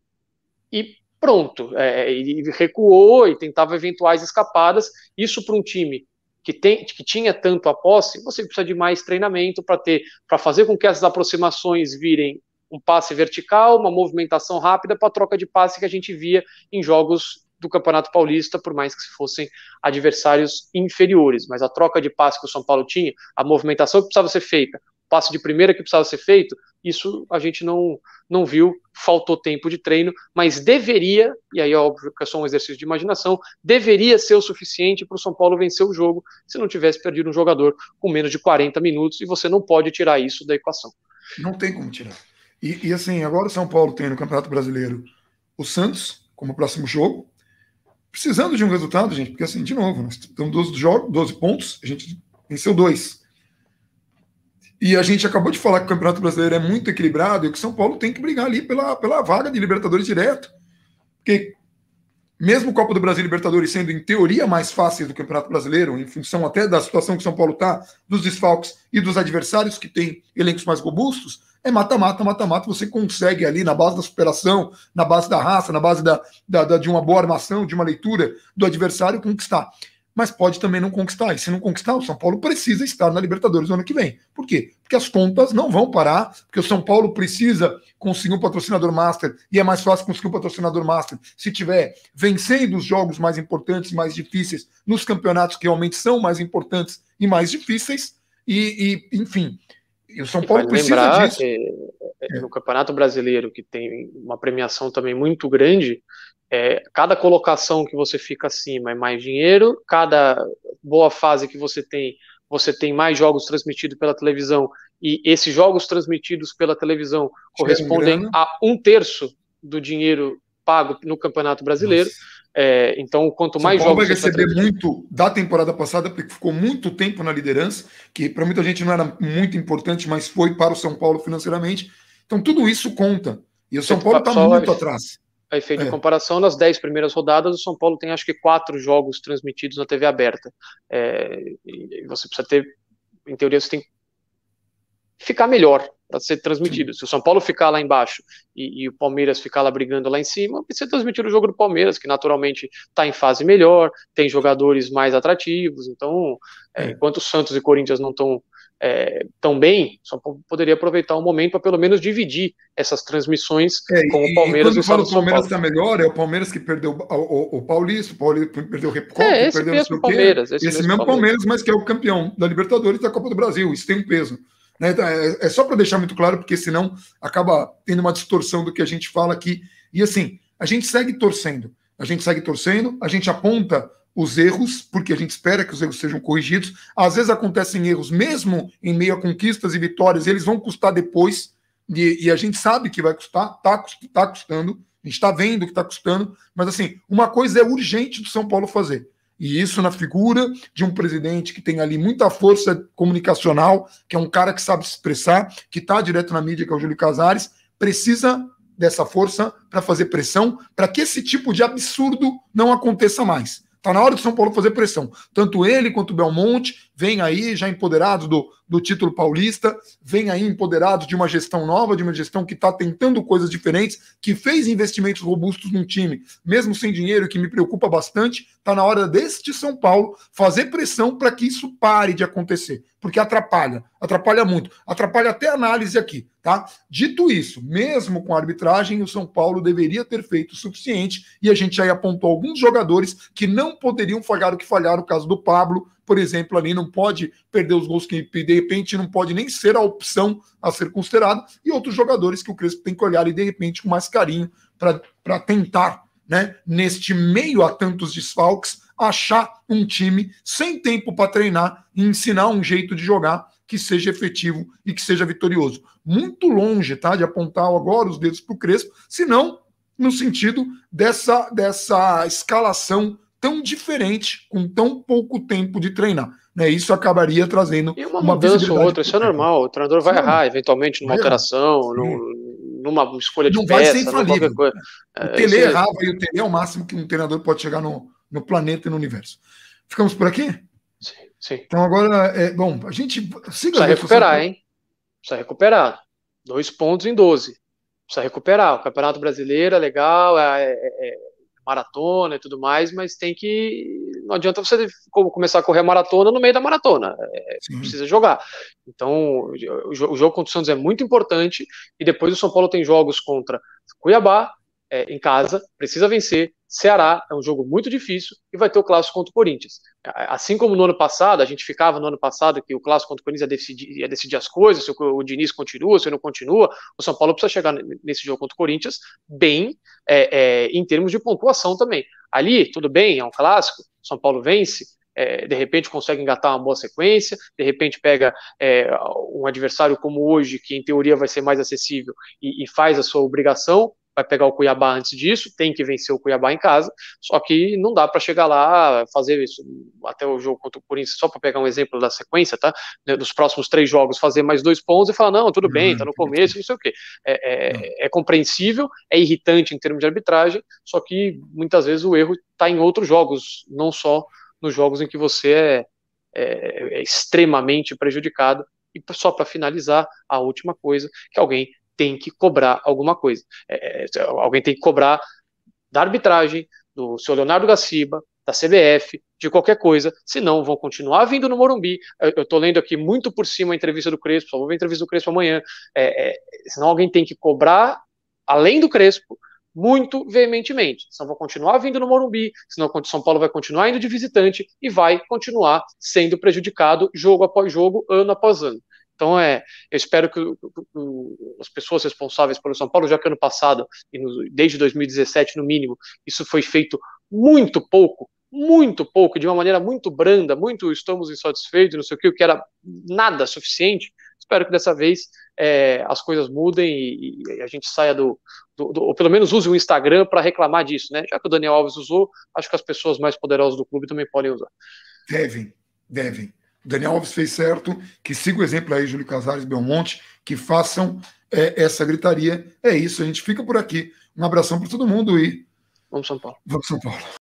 e pronto, é, e recuou e tentava eventuais escapadas. Isso para um time que, tem, que tinha tanto a posse, você precisa de mais treinamento para ter, para fazer com que essas aproximações virem um passe vertical, uma movimentação rápida para a troca de passe que a gente via em jogos do Campeonato Paulista, por mais que fossem adversários inferiores. Mas a troca de passe que o São Paulo tinha, a movimentação que precisava ser feita, o passe de primeira que precisava ser feito, isso a gente não, não viu, faltou tempo de treino, mas deveria, e aí é óbvio que é só um exercício de imaginação, deveria ser o suficiente para o São Paulo vencer o jogo se não tivesse perdido um jogador com menos de 40 minutos, e você não pode tirar isso da equação. Não tem como tirar. E, e, assim, agora o São Paulo tem no Campeonato Brasileiro o Santos como próximo jogo, precisando de um resultado, gente, porque assim, de novo, nós estamos 12, 12 pontos, a gente venceu dois. E a gente acabou de falar que o Campeonato Brasileiro é muito equilibrado e que o São Paulo tem que brigar ali pela, pela vaga de Libertadores direto. Porque mesmo o Copa do Brasil e Libertadores sendo, em teoria, mais fáceis do Campeonato Brasileiro, em função até da situação que o São Paulo está, dos desfalques e dos adversários que têm elencos mais robustos, é mata-mata, mata-mata. Você consegue ali, na base da superação, na base da raça, na base da, da, da, de uma boa armação, de uma leitura do adversário, conquistar. Mas pode também não conquistar. E se não conquistar, o São Paulo precisa estar na Libertadores no ano que vem. Por quê? Porque as contas não vão parar, porque o São Paulo precisa conseguir um patrocinador master. E é mais fácil conseguir um patrocinador master se tiver vencendo os jogos mais importantes, mais difíceis, nos campeonatos que realmente são mais importantes e mais difíceis. e, e enfim, e o São Paulo vale precisa disso. É. no Campeonato Brasileiro, que tem uma premiação também muito grande, é, cada colocação que você fica acima é mais dinheiro, cada boa fase que você tem, você tem mais jogos transmitidos pela televisão, e esses jogos transmitidos pela televisão correspondem a um terço do dinheiro pago no Campeonato Brasileiro. Nossa. É, então, quanto mais jogos. vai receber muito da temporada passada, porque ficou muito tempo na liderança, que para muita gente não era muito importante, mas foi para o São Paulo financeiramente. Então, tudo isso conta. E o São é, Paulo está muito atrás. aí efeito é. de comparação, nas 10 primeiras rodadas, o São Paulo tem acho que quatro jogos transmitidos na TV aberta. É, você precisa ter, em teoria, você tem ficar melhor para ser transmitido. Se o São Paulo ficar lá embaixo e, e, o Palmeiras ficar lá brigando lá em cima, precisa ser transmitido o jogo do Palmeiras, que naturalmente está em fase melhor, tem jogadores mais atrativos. Então, é, é. enquanto o Santos e Corinthians não estão é, tão bem, só poderia aproveitar o um momento para pelo menos dividir essas transmissões é, com o Palmeiras e, e quando eu falo o Palmeiras está melhor, é o Palmeiras que perdeu o, o, o Paulista, o Paulista perdeu o Repórter, é, perdeu mesmo o Palmeiras, esse, esse mesmo Palmeiras. Palmeiras, mas que é o campeão da Libertadores e da Copa do Brasil, isso tem um peso. Né? Então, é, é só para deixar muito claro, porque senão acaba tendo uma distorção do que a gente fala aqui. E assim, a gente segue torcendo, a gente segue torcendo, a gente aponta os erros, porque a gente espera que os erros sejam corrigidos. Às vezes acontecem erros, mesmo em meio a conquistas e vitórias, eles vão custar depois, e, e a gente sabe que vai custar, está tá custando, a gente está vendo que está custando, mas assim, uma coisa é urgente do São Paulo fazer e isso na figura de um presidente que tem ali muita força comunicacional, que é um cara que sabe se expressar, que está direto na mídia, que é o Júlio Casares, precisa dessa força para fazer pressão, para que esse tipo de absurdo não aconteça mais. Está na hora do São Paulo fazer pressão. Tanto ele quanto o Belmonte vem aí já empoderado do, do título paulista, vem aí empoderado de uma gestão nova, de uma gestão que está tentando coisas diferentes, que fez investimentos robustos no time, mesmo sem dinheiro, que me preocupa bastante. Está na hora deste São Paulo fazer pressão para que isso pare de acontecer, porque atrapalha, atrapalha muito, atrapalha até a análise aqui, tá? Dito isso, mesmo com a arbitragem, o São Paulo deveria ter feito o suficiente e a gente aí apontou alguns jogadores que não poderiam falhar o que falharam, o caso do Pablo, por exemplo, ali não pode perder os gols que de repente não pode nem ser a opção a ser considerada, e outros jogadores que o Crespo tem que olhar ali de repente com mais carinho para tentar, né, neste meio a tantos desfalques, achar um time sem tempo para treinar e ensinar um jeito de jogar que seja efetivo e que seja vitorioso. Muito longe, tá, de apontar agora os dedos para o Crespo, senão no sentido dessa, dessa escalação tão diferente com tão pouco tempo de treinar. Né? Isso acabaria trazendo. E uma, uma mudança ou outra, isso é normal. O treinador vai Sim. errar, eventualmente, numa alteração, numa escolha de Não peça, vai ser infalível. Coisa. O é, Tele é, errava e o Tele é o máximo que um treinador pode chegar no, no planeta e no universo. Ficamos por aqui? Sim. Sim. Então agora, é, bom, a gente. Precisa recuperar, tá? hein? Precisa recuperar. Dois pontos em 12. Precisa recuperar. O Campeonato Brasileiro é legal, é, é, é maratona e tudo mais, mas tem que. Não adianta você começar a correr a maratona no meio da maratona. É, precisa jogar. Então, o, jogo contra o Santos é muito importante. E depois o São Paulo tem jogos contra Cuiabá, é, em casa, precisa vencer. Ceará é um jogo muito difícil e vai ter o clássico contra o Corinthians. Assim como no ano passado, a gente ficava no ano passado que o clássico contra o Corinthians ia decidir, ia decidir as coisas, se o, o Diniz continua, se não continua. O São Paulo precisa chegar nesse jogo contra o Corinthians bem é, é, em termos de pontuação também. Ali, tudo bem, é um clássico, São Paulo vence, é, de repente consegue engatar uma boa sequência, de repente pega é, um adversário como hoje, que em teoria vai ser mais acessível, e, e, faz a sua obrigação, vai pegar o Cuiabá antes disso, tem que vencer o Cuiabá em casa, só que não dá para chegar lá, fazer isso até o jogo contra o Corinthians, só para pegar um exemplo da sequência, tá? Né, dos próximos três jogos, fazer mais dois pontos e falar, não, tudo bem, uhum, tá no começo, não sei o quê. É, é, é, é compreensível, é irritante em termos de arbitragem, só que muitas vezes o erro está em outros jogos, não só nos jogos em que você é, é, é extremamente prejudicado. E só para finalizar, a última coisa, que alguém tem que cobrar alguma coisa. É, é, é, alguém tem que cobrar da arbitragem, do seu Leonardo Gaciba, da CBF, de qualquer coisa, senão vão continuar vindo no Morumbi. Eu estou lendo aqui muito por cima a entrevista do Crespo, só vou ver a entrevista do Crespo amanhã. É, é, senão alguém tem que cobrar, além do Crespo, muito veementemente. Senão vão continuar vindo no Morumbi, senão São Paulo vai continuar indo de visitante e vai continuar sendo prejudicado jogo após jogo, ano após ano. Então, é, eu espero que as pessoas responsáveis pelo São Paulo, já que ano passado, e desde 2017 no mínimo, isso foi feito muito pouco, muito pouco, de uma maneira muito branda, muito estamos insatisfeitos, não sei o que, o que era nada suficiente. Espero que dessa vez é, as coisas mudem e, e, a gente saia do, do, do, ou pelo menos use o Instagram para reclamar disso, né? Já que o Daniel Alves usou, acho que as pessoas mais poderosas do clube também podem usar. Devem, devem. Daniel Alves fez certo, que siga o exemplo aí, Júlio Casares, Belmonte, que façam é, essa gritaria. É isso, a gente fica por aqui. Um abração para todo mundo e. Vamos, São Paulo. Vamos, São Paulo.